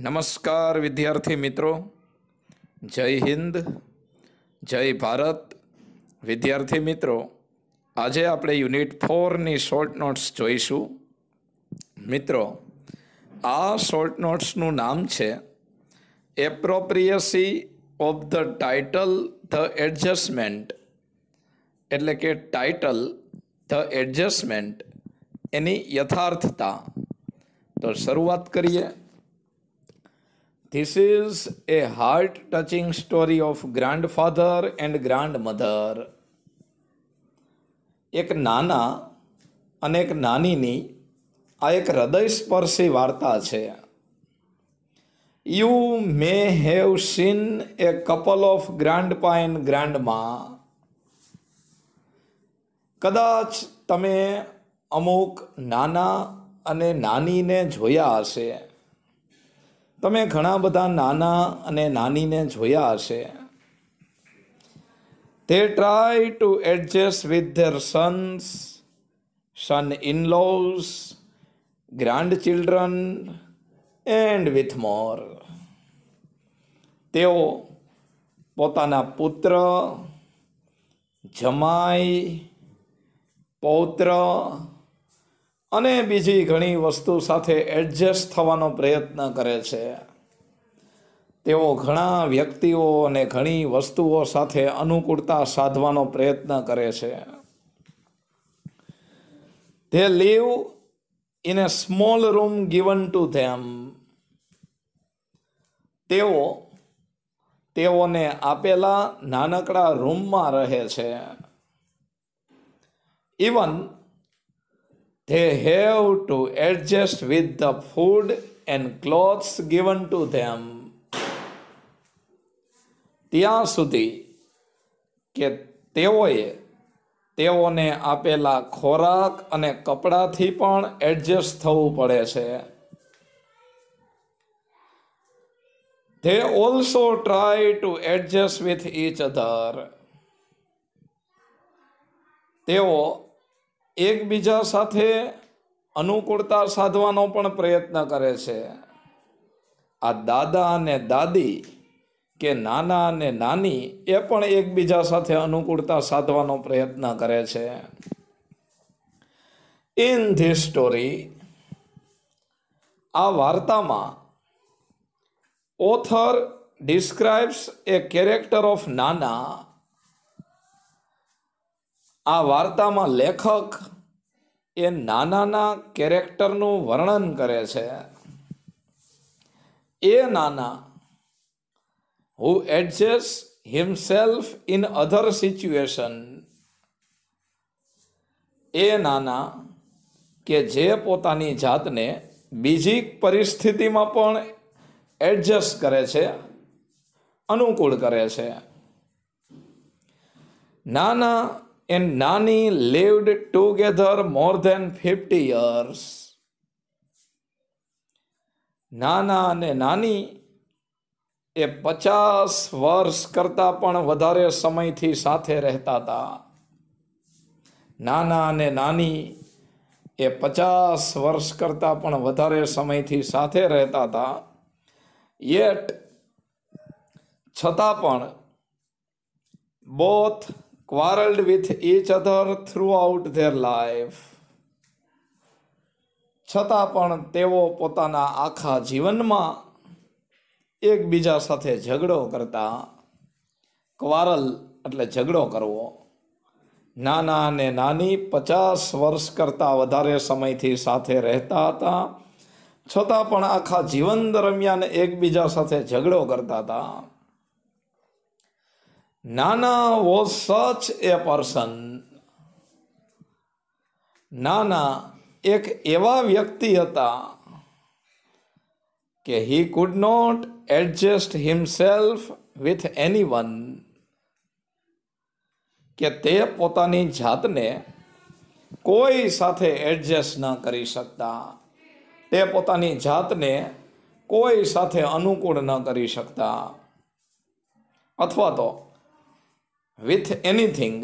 નમસ્કાર વિદ્યાર્થી મિત્રો જય હિન્દ જય ભારત વિદ્યાર્થી મિત્રો આજે આપણે યુનિટ ફોરની શોર્ટ નોટ્સ જોઈશું મિત્રો આ શોર્ટ નોટ્સનું નામ છે appropriacy of the title the adjustment એટલે કે ટાઇટલ ધ એડજસ્ટમેન્ટ એની યથાર્થતા તો શરૂઆત કરીએ This is a heart touching story of grandfather and grandmother. એક નાના અને એક નાનીની આ એક હૃદયસ્પર્શી વાર્તા છે you may have seen a couple of grandpa and grandma કદાચ તમે અમુક નાના અને નાનીને જોયા હશે તમે ઘણા બધા નાના અને નાનીને જોયા હશે they try to adjust with their sons son in-laws grandchildren and with more તેઓ પોતાના પુત્ર જમાઈ પૌત્ર અને બીજી ઘણી વસ્તુ સાથે એડજસ્ટ થવાનો પ્રયત્ન કરે છે તેઓ ઘણા વ્યક્તિઓ અને ઘણી વસ્તુઓ સાથે અનુકૂળતા સાધવાનો પ્રયત્ન કરે છે they live in a small room given to them તેઓ તેઓને આપેલા નાનકડા રૂમમાં રહે છે even they have to adjust with the food and clothes given to them ત્યાં સુધી કે તેઓએ તેઓને આપેલા ખોરાક અને કપડાથી પણ એડજસ્ટ થવું પડે છે they also try to adjust with each other તેઓ એકબીજા સાથે અનુકૂળતા સાધવાનો પણ પ્રયત્ન કરે છે આ દાદા અને દાદી કે નાના અને નાની એ પણ એકબીજા સાથે અનુકૂળતા સાધવાનો પ્રયત્ન કરે છે ઇન ધી સ્ટોરી આ વાર્તામાં author describes a character of નાના આ વાર્તામાં લેખક એ નાનાના કેરેક્ટરનું વર્ણન કરે છે એ નાના who adjust himself in other situation એ નાના કે જે પોતાની જાતને બીજી પરિસ્થિતિમાં પણ એડજસ્ટ કરે છે અનુકૂળ કરે છે નાના and Nani lived together more than 50 years. નાના અને નાની એ પચાસ વર્ષ કરતા પણ વધારે સમયથી સાથે રહેતા હતા નાના અને નાની એ પચાસ વર્ષ કરતા પણ વધારે સમયથી સાથે રહેતા હતા યેટ છતાં પણ both quarreled with each other throughout their life છતાં પણ તેઓ પોતાના આખા જીવનમાં એકબીજા સાથે ઝઘડો કરતા ક્વારલ એટલે ઝઘડો કરવો નાના અને નાની પચાસ વર્ષ કરતાં વધારે સમયથી સાથે રહેતા હતા છતાં પણ આખા જીવન દરમિયાન એકબીજા સાથે ઝઘડો કરતા હતા Nana was such a person. નાના એક એવા વ્યક્તિ હતા કે he could not adjust himself with any one કે તે પોતાની જાતને કોઈ સાથે એડજસ્ટ ન કરી શકતા તે પોતાની જાતને કોઈ સાથે અનુકૂળ ન કરી શકતા અથવા તો વિથ એનીથિંગ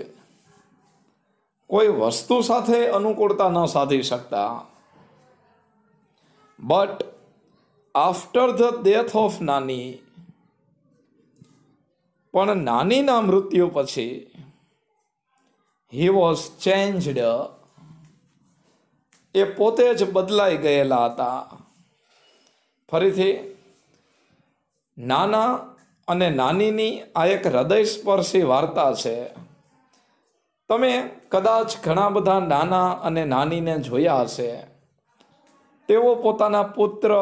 કોઈ વસ્તુ સાથે અનુકૂળતા ન સાધી શકતા but after the death of નાની પણ નાનીના મૃત્યુ પછી હી વોઝ ચેન્જડ એ પોતે જ બદલાઈ ગયેલા હતા ફરીથી નાના અને નાનીની આ એક હૃદયસ્પર્શી વાર્તા છે તમે કદાચ ઘણા બધા નાના અને નાનીને જોયા હશે તેઓ પોતાના પુત્ર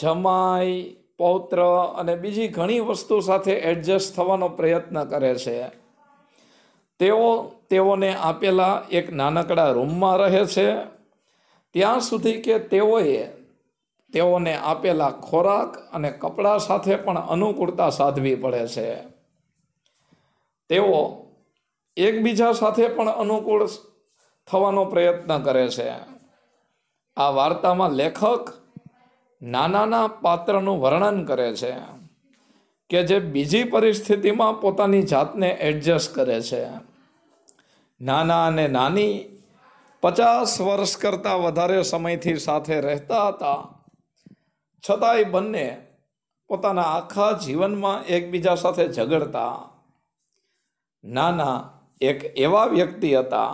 જમાઈ પૌત્ર અને બીજી ઘણી વસ્તુ સાથે એડજસ્ટ થવાનો પ્રયત્ન કરે છે તેઓ તેઓને આપેલા એક નાનકડા રૂમમાં રહે છે ત્યાં સુધી કે તેઓએ તેઓને આપેલા ખોરાક અને કપડાં સાથે પણ અનુકૂળતા સાધવી પડે છે તેઓ એકબીજા સાથે પણ અનુકૂળ થવાનો પ્રયત્ન કરે છે આ વાર્તામાં લેખક નાનાના પાત્રનું વર્ણન કરે છે કે જે બીજી પરિસ્થિતિમાં પોતાની જાતને એડજસ્ટ કરે છે નાના અને નાની પચાસ વર્ષ કરતાં વધારે સમયથી સાથે રહેતા હતા છતાંય બંને પોતાના આખા જીવનમાં એકબીજા સાથે ઝઘડતા નાના એક એવા વ્યક્તિ હતા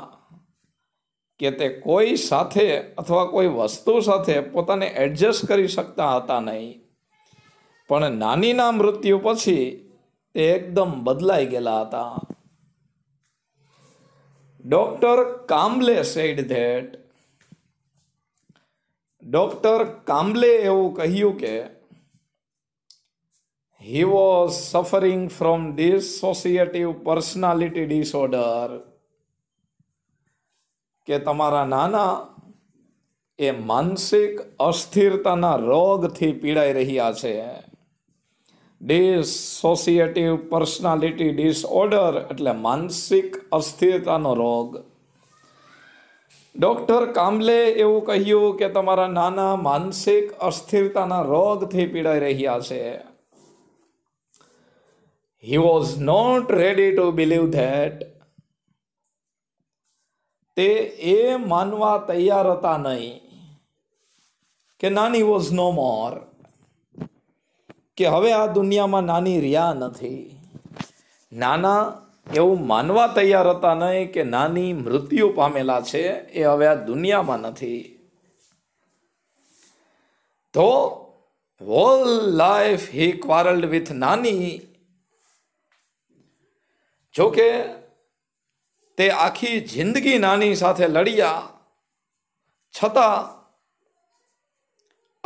કે તે કોઈ સાથે અથવા કોઈ વસ્તુ સાથે પોતાને એડજસ્ટ કરી શકતા હતા નહીં પણ નાનીના મૃત્યુ પછી તે એકદમ બદલાઈ ગયેલા હતા doctor Kamble said that doctor Kamble એવું કહ્યું કે he was suffering from dissociative personality disorder કે તમારા નાના એ માનસિક અસ્થિરતાના રોગથી પીડાઈ રહ્યા છે ડિસોસિએટિવ પર્સનાલિટી ડિસઓર્ડર એટલે માનસિક અસ્થિરતાનો રોગ ડૉક્ટર કામલે એવું કહ્યું કે તમારા નાના માનસિક અસ્થિરતાના રોગથી પીડાઈ રહ્યા છે he was not ready to believe that તે એ માનવા તૈયાર હતા નહીં કે નાની વોઝ નો મોર કે હવે આ દુનિયામાં નાની રહ્યા નથી નાના એવું માનવા તૈયાર હતા નહીં કે નાની મૃત્યુ પામેલા છે એ હવે આ દુનિયામાં નથી તો whole life he quarreled with નાની જોકે તે આખી જિંદગી નાની સાથે લડ્યા છતાં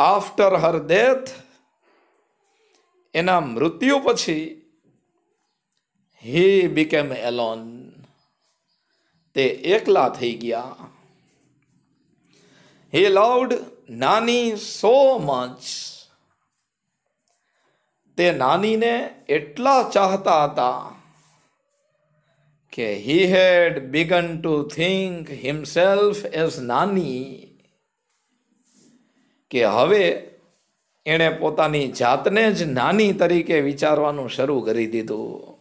આફ્ટર હર ડેથ એના મૃત્યુ પછી હી બીકેમ એલોન તે એકલા થઈ ગયા હી લવડ નાની સો મચ તે નાનીને એટલા ચાહતા હતા કે he had begun to think himself as નાની કે હવે એણે પોતાની જાતને જ નાની તરીકે વિચારવાનું શરૂ કરી દીધું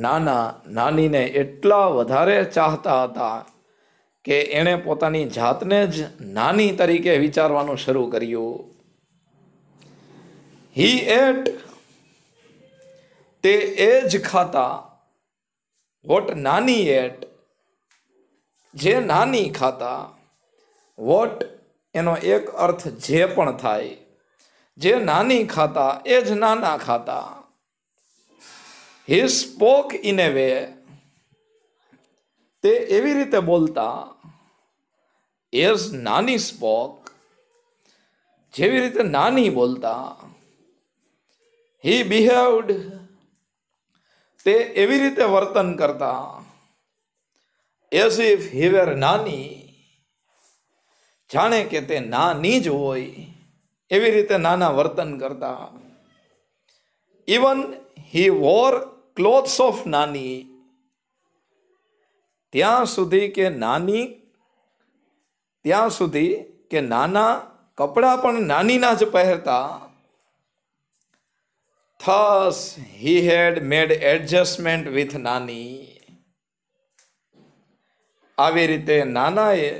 નાના નાનીને એટલા વધારે ચાહતા હતા કે એણે પોતાની જાતને જ નાની તરીકે વિચારવાનું શરૂ કર્યું હી એટ તે એ જ ખાતા વોટ નાની એટ જે નાની ખાતા વોટ એનો એક અર્થ જે પણ થાય જે નાની ખાતા એ જ નાના ખાતા he spoke in a way તે એવી રીતે બોલતા એઝ નાની સ્પોક જેવી રીતે નાની બોલતા હી બિહેવડ તે એવી રીતે વર્તન કરતા એઝ ઇફ હી વેર નાની જાણે કે તે નાની જ હોય એવી રીતે નાના વર્તન કરતા even he wore clothes of નાની ત્યાં સુધી કે નાની ત્યાં સુધી કે નાના કપડાં પણ નાનીના જ પહેરતા thus he had made adjustment with નાની આવી રીતે નાનાએ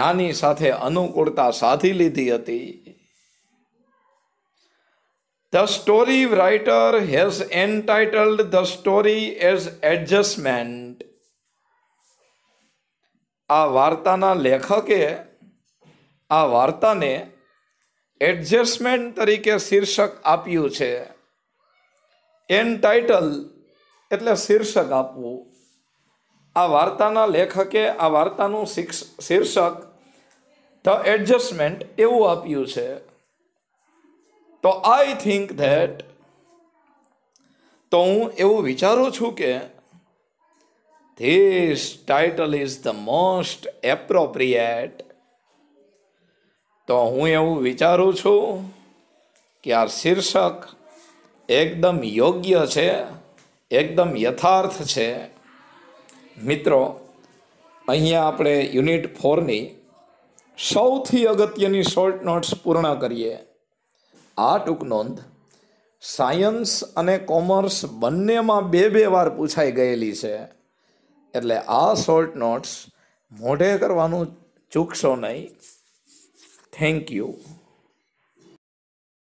નાની સાથે અનુકૂળતા સાધી લીધી હતી The story writer has entitled the story as adjustment. આ વાર્તાના લેખકે આ વાર્તાને એડજસ્ટમેન્ટ તરીકે શીર્ષક આપ્યું છે એન ટાઇટલ એટલે શીર્ષક આપવું આ વાર્તાના લેખકે આ વાર્તાનું શીર્ષક ધ એડજસ્ટમેન્ટ એવું આપ્યું છે તો આઈ થિંક ધેટ તો હું એવું વિચારું છું કે this title is the most appropriate તો હું એવું વિચારું છું કે આ શીર્ષક એકદમ યોગ્ય છે એકદમ યથાર્થ છે મિત્રો અહીંયા આપણે યુનિટ ફોરની સૌથી અગત્યની શોર્ટ નોટ્સ પૂર્ણ કરીએ આ ટૂંક નોંધ સાયન્સ અને કોમર્સ બંનેમાં બે બે વાર પૂછાઈ ગયેલી છે એટલે આ શોર્ટ નોટ્સ મોઢે કરવાનું ચૂકશો નહીં થેન્ક યુ